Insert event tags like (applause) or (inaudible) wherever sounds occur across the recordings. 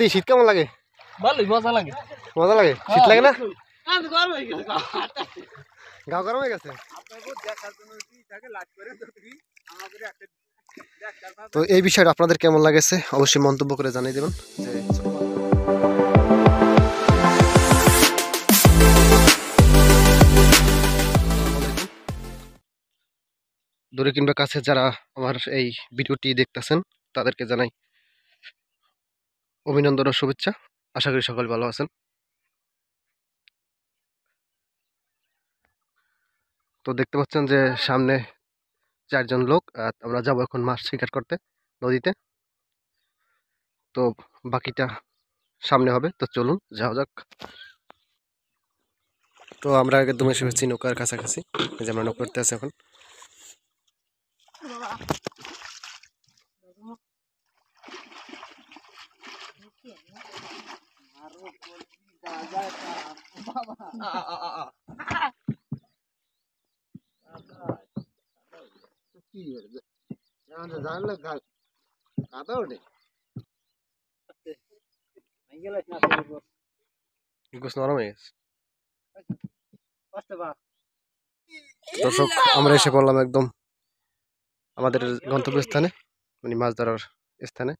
দি শীত কেমন লাগে ভালোই মজা লাগে মজা লাগে হ্যাঁ, শীত লাগে না গাও গরম হয়ে গেছে তো এই বিষয়টা আপনাদের কেমন লাগেছে অবশ্যই মন্তব্য করে জানিয়ে দেবেন দূরে কিংবা কাছে যারা আমার এই ভিডিওটি দেখতেছেন তাদেরকে জানাই অভিনন্দন ও শুভেচ্ছা আশা করি সকল ভালো আছেন তো দেখতে পাচ্ছেন যে সামনে চারজন লোক আর আমরা যাবো এখন মাছ শিকার করতে নদীতে তো বাকিটা সামনে হবে তো চলুন যাওয়া যাক তো আমরা একদম এসে পেয়েছি নৌকার কাছাকাছি যে আমরা করতে আছি এখন দর্শক আমরা এসে পড়লাম একদম আমাদের গন্তব্যস্থানে মানে মাছ ধরার স্থানে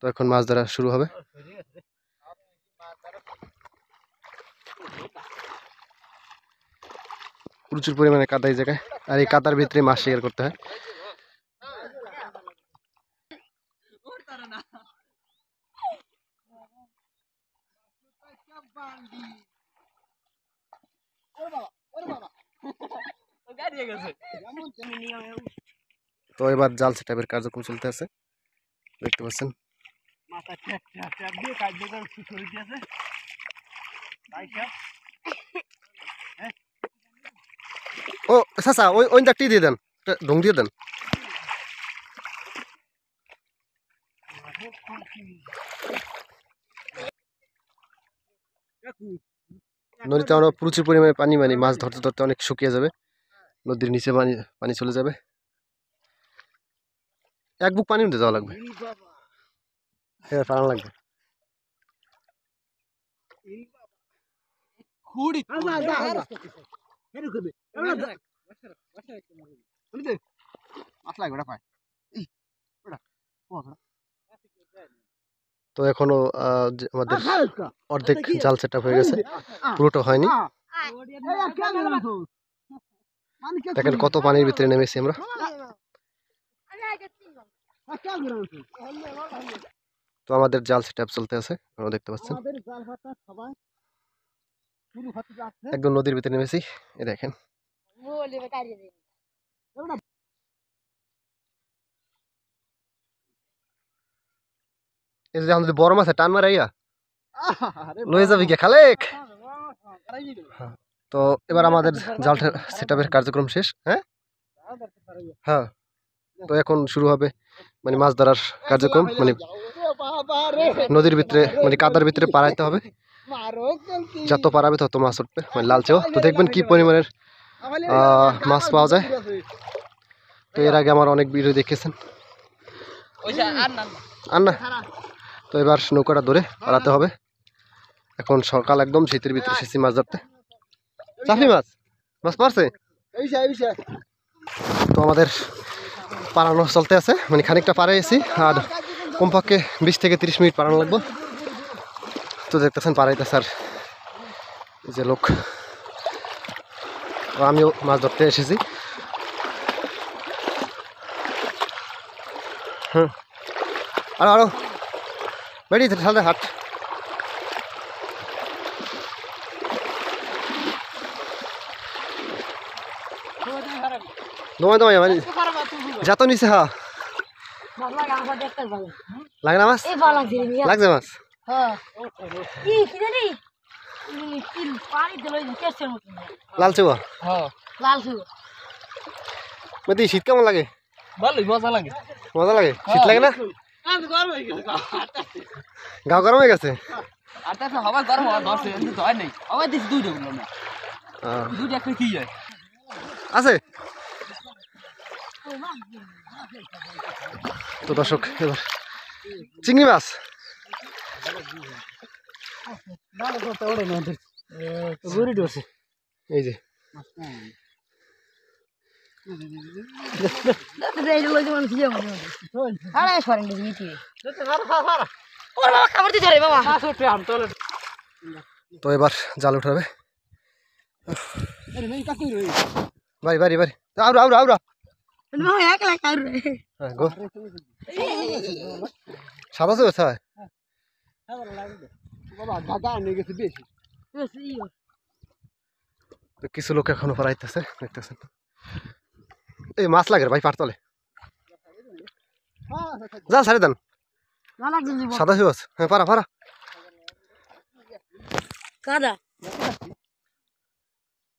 তো এখন মাছ ধরা শুরু হবে প্রচুর পরিমাণে কাদা এই জায়গায় আর এই কাদার ভিতরে মাছ শিকার করতে হয় তো এবার জাল সেটাপের কার্যক্রম চলতে আছে দেখতে পাচ্ছেন মাথা চ্যাপ (laughs) চ্যাপ ও সাসা ওই ওই দাকটি দিয়ে দেন ঢং দিয়ে দেন নদীতে আমরা প্রচুর পরিমাণে পানি মানে মাছ ধরতে ধরতে অনেক শুকিয়ে যাবে নদীর নিচে পানি পানি চলে যাবে এক বুক পানি দিতে যাওয়া লাগবে এবার লাগবে খুড়ি তো এখনো আমাদের অর্ধেক জাল সেট হয়ে গেছে হ্যাঁ, হ্যাঁ, হ্যাঁ। পুরোটা হয়নি মানে দেখেন কত পানির ভিতরে নেমেছি আমরা তো আমাদের জাল সেট চলতে আছে আপনারা দেখতে পাচ্ছেন একদম নদীর ভিতরে নেমেছি এ দেখেন এই যে আমাদের বড় মাছ টান মারাইয়া লয়ে যাবি গিয়া খালেক হ্যাঁ, তো এবার আমাদের জাল সেট কার্যক্রম শেষ হ্যাঁ হ্যাঁ তো এখন শুরু হবে মানে মাছ ধরার কার্যক্রম মানে নদীর ভিতরে মানে কাদার ভিতরে পাড়াইতে হবে যত পারাবে তত মাছ উঠবে মানে লালচেও তো দেখবেন কি পরিমাণের মাছ পাওয়া যায় তো এর আগে আমার অনেক ভিডিও দেখেছেন আর না তো এবার নৌকাটা ধরে পাড়াতে হবে এখন সকাল একদম শীতের ভিতরে এসেছি মাছ ধরতে চাফি মাছ মাছ পারছে তো আমাদের পারানো চলতে আছে মানে খানিকটা পারে এসি আর কমপক্ষে বিশ থেকে তিরিশ মিনিট পারানো লাগবো তো দেখতেছেন পারাইতে স্যার যে লোক আমিও মাছ ধরতে এসেছি হুম আর আরো বেরিয়েছে সালে হাট দমাই দমাই মানে যাতো নিছে হা হ্যাঁ। লাগে না মাছ লাগছে মাছ হ্যাঁ। লাল হ্যাঁ। শীত কেমন লাগে মজা লাগে মজা লাগে শীত লাগে না গাও গরম হয়ে গেছে আছে তো দর্শক এবার চিংড়ি মাছ তো এবার জাল উঠাবে বাড়ি বাড়ি বাড়ি আউরা আউরা আউরা মানে হ্যাঁ, সাদা হ্যাঁ। কিছু লোক এখনো পারাইতেছে দেখতেছেন এই মাছ লাগে ভাই পারতলে যা সারে দেন সাদা চোখ হ্যাঁ পারা পারা কাদা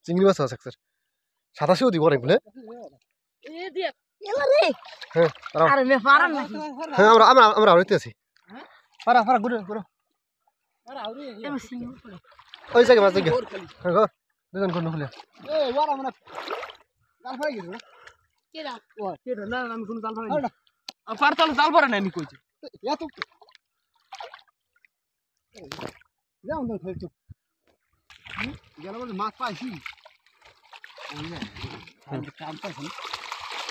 চিংড়ি মাছ আছে সাদা শিব দিব বলে হ্যাঁ, আমরা আউরিতে আছি পারা হ্যাঁ? পারা ঘুরে ঘুরো ওই জায়গা মাছ দেখে হ্যাঁ ঘর দুজন ঘর নখলে মাছ পাইছি হ্যাঁ। কাম পাইছি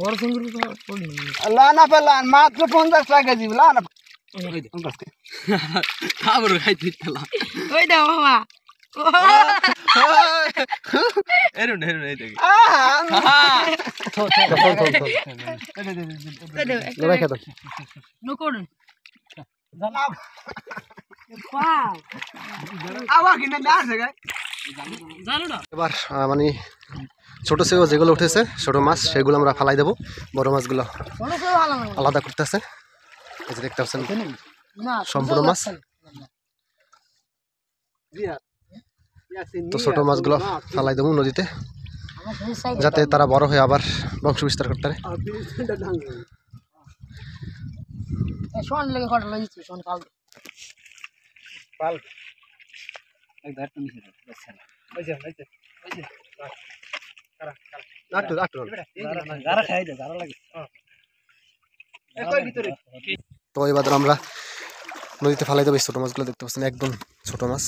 বড় সুন্দর লানা পেলান মাত্র পঞ্চাশ টাকা দিব লানা আবার খাই দিতাম ওই দাও মামা এরুন এরুন এই এবার মানে ছোটো সেও যেগুলো উঠেছে ছোটো মাছ সেগুলো আমরা ফালাই দেবো বড় মাছগুলো আলাদা করতেছে এই যে দেখতে পাচ্ছেন সম্পূর্ণ মাছ তো ছোটো মাছগুলো ফালাই দেবো নদীতে যাতে তারা বড় হয়ে আবার বংশ বিস্তার করতে পারে পাল তো এবার আমরা নদীতে ফালাই দেবো ছোটো মাছগুলো দেখতে পাচ্ছেন একদম ছোটো মাছ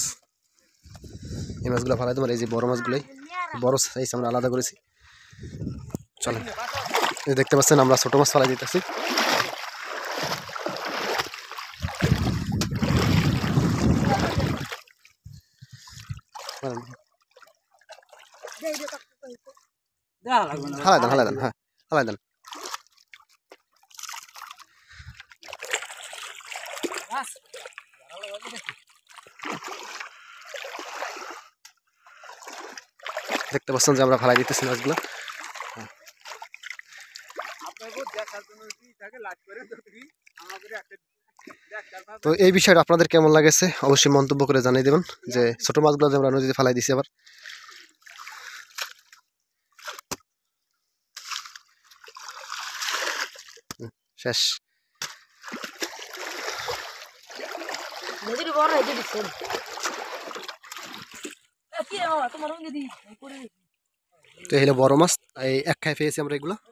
এই মাছগুলো ফালাই দেবো এই যে বড় মাছগুলোই বড় সাইজ আমরা আলাদা করেছি চলেন এই দেখতে পাচ্ছেন আমরা ছোটো মাছ ফালাই দিতেছি হ্যাঁ হালাই দেন হালাই দেন হ্যাঁ হালাই দেন দেখতে পাচ্ছেন যে আমরা ভালাই দিতেছি মাছগুলো তো এই বিষয়টা আপনাদের কেমন লাগেছে অবশ্যই মন্তব্য করে জানিয়ে দেবেন যে ছোট মাছগুলো যে আমরা নদীতে ফেলাই দিছি আবার শেষ বড় মাছ তাই এক খাই ফেয়েছি আমরা এগুলা